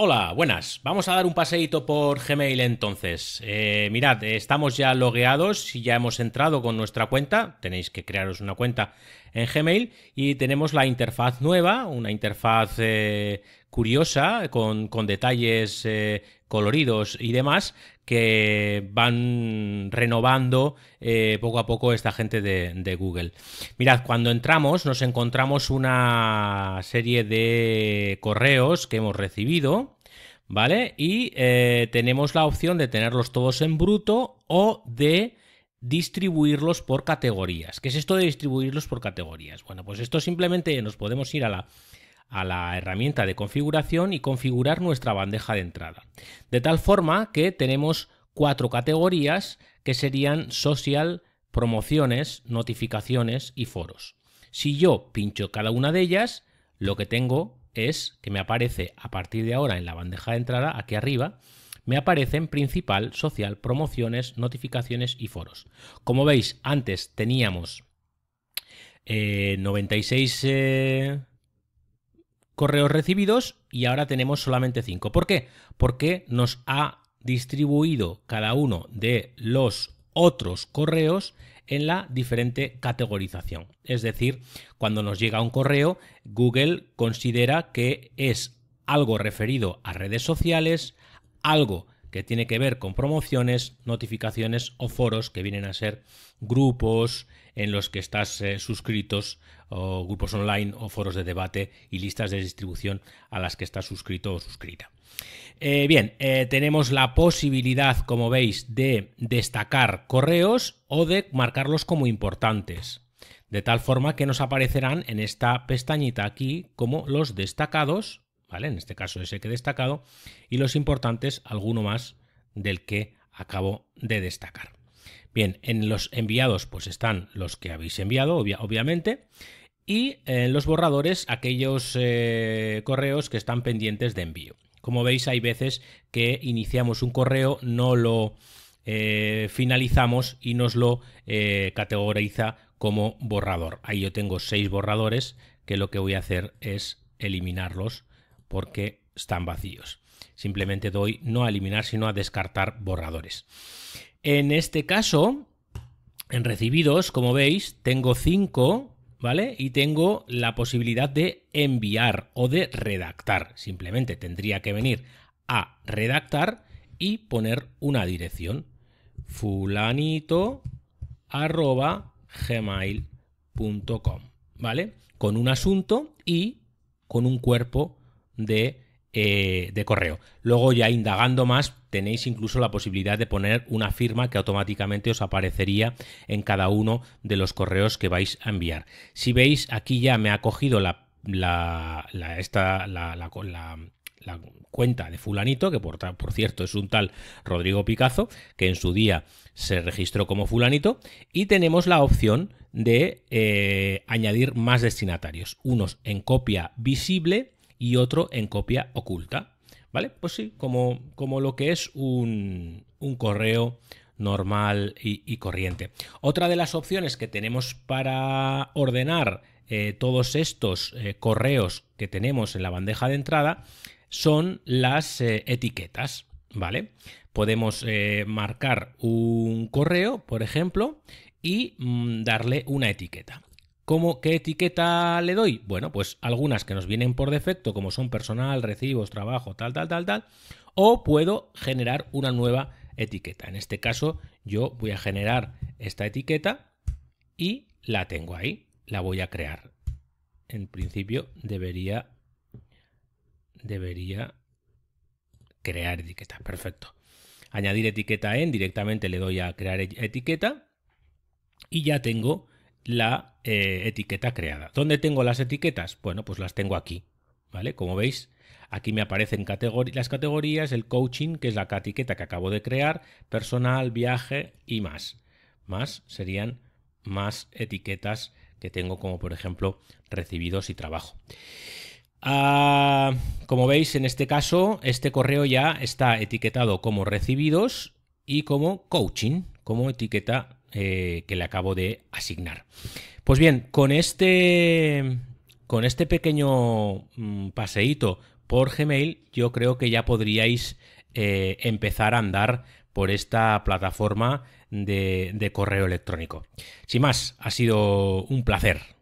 Hola, buenas. Vamos a dar un paseíto por Gmail entonces. Eh, mirad, estamos ya logueados y ya hemos entrado con nuestra cuenta. Tenéis que crearos una cuenta en Gmail y tenemos la interfaz nueva, una interfaz eh, curiosa, con, detalles eh, coloridos y demás, que van renovando eh, poco a poco esta gente de, Google. Mirad, cuando entramos nos encontramos una serie de correos que hemos recibido. ¿Vale? Y eh, tenemos la opción de tenerlos todos en bruto o de distribuirlos por categorías. ¿Qué es esto de distribuirlos por categorías? Bueno, pues esto simplemente nos podemos ir a la a la herramienta de configuración y configurar nuestra bandeja de entrada. De tal forma que tenemos cuatro categorías que serían social, promociones, notificaciones y foros. Si yo pincho cada una de ellas, lo que tengo es que me aparece a partir de ahora en la bandeja de entrada, aquí arriba, me aparecen principal, social, promociones, notificaciones y foros. Como veis, antes teníamos 96 eh, correos recibidos y ahora tenemos solamente 5. ¿Por qué? Porque nos ha distribuido cada uno de los otros correos en la diferente categorización. Es decir, cuando nos llega un correo, Google considera que es algo referido a redes sociales, algo que tiene que ver con promociones, notificaciones o foros que vienen a ser grupos en los que estás eh, suscritos o grupos online o foros de debate y listas de distribución a las que estás suscrito o suscrita. Eh, bien, eh, tenemos la posibilidad, como veis, de destacar correos o de marcarlos como importantes. De tal forma que nos aparecerán en esta pestañita aquí como los destacados ¿vale? En este caso ese que he destacado, y los importantes, alguno más del que acabo de destacar. Bien, en los enviados pues están los que habéis enviado, obviamente, y en eh, los borradores aquellos eh, correos que están pendientes de envío. Como veis, hay veces que iniciamos un correo, no lo eh, finalizamos y nos lo categoriza como borrador. Ahí yo tengo seis borradores que lo que voy a hacer es eliminarlos porque están vacíos. Simplemente doy no a eliminar, sino a descartar borradores. En este caso, en recibidos, como veis, tengo 5, ¿vale? Y tengo la posibilidad de enviar o de redactar. Simplemente tendría que venir a redactar y poner una dirección. fulanito ¿vale? Con un asunto y con un cuerpo de, eh, de correo. Luego ya indagando más, tenéis incluso la posibilidad de poner una firma que automáticamente os aparecería en cada uno de los correos que vais a enviar. Si veis, aquí ya me ha cogido la, cuenta de fulanito, que por, cierto es un tal Rodrigo Picazo, que en su día se registró como fulanito, y tenemos la opción de eh, añadir más destinatarios, unos en copia visible y otro en copia oculta. ¿Vale? Pues sí, como, como lo que es un, correo normal y, corriente. Otra de las opciones que tenemos para ordenar eh, todos estos eh, correos que tenemos en la bandeja de entrada son las eh, etiquetas, ¿vale? Podemos marcar un correo, por ejemplo, y mm, darle una etiqueta. ¿Cómo, ¿Qué etiqueta le doy? Bueno, pues algunas que nos vienen por defecto, como son personal, recibos, trabajo, tal, tal, tal, tal. O puedo generar una nueva etiqueta. En este caso, yo voy a generar esta etiqueta y la tengo ahí. La voy a crear. En principio debería, debería crear etiqueta. Perfecto. Añadir etiqueta en, directamente le doy a crear etiqueta y ya tengo la eh, etiqueta creada. ¿Dónde tengo las etiquetas? Bueno, pues las tengo aquí, ¿vale? Como veis, aquí me aparecen las categorías, el coaching, que es la etiqueta que acabo de crear, personal, viaje y más. Más serían más etiquetas que tengo como por ejemplo recibidos y trabajo. Ah, como veis en este caso, este correo ya está etiquetado como recibidos y como coaching, como etiqueta eh, que le acabo de asignar. Pues bien, con este, con este pequeño mm, paseíto por Gmail, yo creo que ya podríais eh, empezar a andar por esta plataforma de correo electrónico. Sin más, ha sido un placer